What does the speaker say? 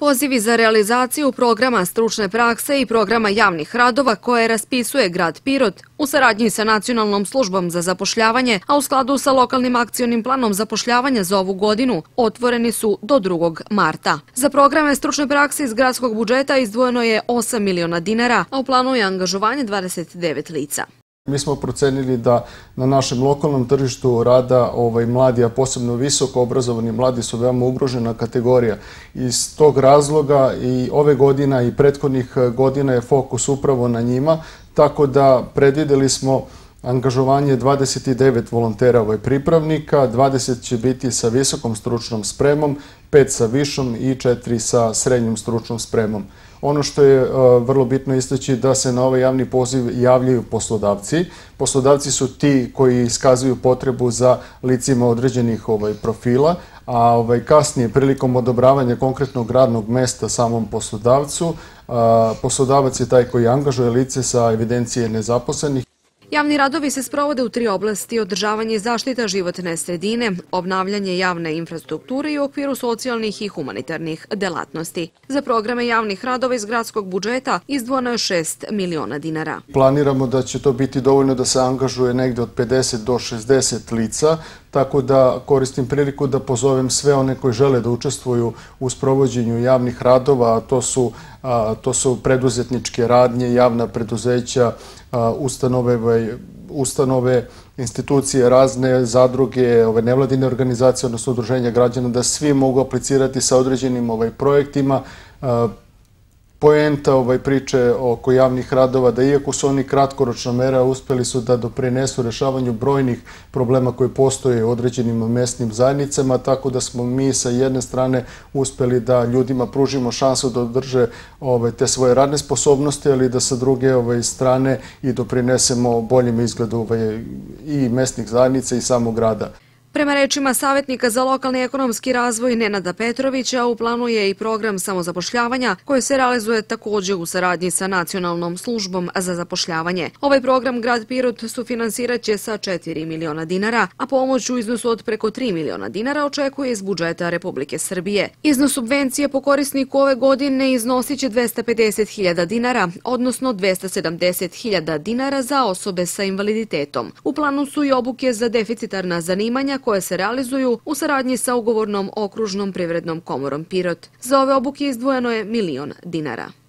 Pozivi za realizaciju programa stručne prakse i programa javnih radova koje raspisuje grad Pirot u saradnji sa Nacionalnom službom za zapošljavanje, a u skladu sa lokalnim akcionim planom zapošljavanja za ovu godinu, otvoreni su do 2. marta. Za programe stručne prakse iz gradskog budžeta izdvojeno je 8 miliona dinara, a u planu je angažovanje 29 lica. Mi smo procenili da na našem lokalnom tržištu rada ovaj, mladi, a posebno visoko obrazovani mladi su veoma ugrožena kategorija. Iz tog razloga i ove godina i prethodnih eh, godina je fokus upravo na njima, tako da predvideli smo angažovanje 29 volontera ovaj pripravnika, 20 će biti sa visokom stručnom spremom, 5 sa višom i 4 sa srednjom stručnom spremom. Ono što je e, vrlo bitno istaći da se na ovaj javni poziv javljaju poslodavci. Poslodavci su ti koji iskazuju potrebu za licima određenih ovaj, profila, a ovaj, kasnije prilikom odobravanja konkretnog radnog mesta samom poslodavcu, a, poslodavac je taj koji angažuje lice sa evidencije nezaposlenih Javni radovi se sprovode u tri oblasti, održavanje i zaštita životne sredine, obnavljanje javne infrastrukture i u okviru socijalnih i humanitarnih delatnosti. Za programe javnih radova iz gradskog budžeta izdvojeno je 6 miliona dinara. Planiramo da će to biti dovoljno da se angažuje negde od 50 do 60 lica tako da koristim priliku da pozovem sve one koji žele da učestvuju u sprovođenju javnih radova, a to su, to su preduzetničke radnje, javna preduzeća, ustanove, ovaj, ustanove, institucije razne, zadruge, ove nevladine organizacije, odnosno udruženja građana, da svi mogu aplicirati sa određenim ovaj, projektima, poenta ovaj priče oko javnih radova, da iako su oni kratkoročna mera, uspeli su da doprinesu rešavanju brojnih problema koji postoje u određenim mesnim zajednicama, tako da smo mi sa jedne strane uspeli da ljudima pružimo šansu da održe ovaj, te svoje radne sposobnosti, ali da sa druge ovaj, strane i doprinesemo boljem izgledu ovaj, i mesnih zajednica i samog grada. Prema rečima savjetnika za lokalni ekonomski razvoj Nenada Petrovića, u planu je i program samozapošljavanja koji se realizuje također u saradnji sa Nacionalnom službom za zapošljavanje. Ovaj program Grad Pirot sufinansirat će sa 4 miliona dinara, a pomoć u iznosu od preko 3 miliona dinara očekuje iz budžeta Republike Srbije. Iznos subvencije po korisniku ove godine iznosit će 250.000 dinara, odnosno 270.000 dinara za osobe sa invaliditetom. U planu su i obuke za deficitarna zanimanja koje se realizuju u saradnji sa ugovornom okružnom privrednom komorom Pirot. Za ove obuke izdvojeno je milion dinara.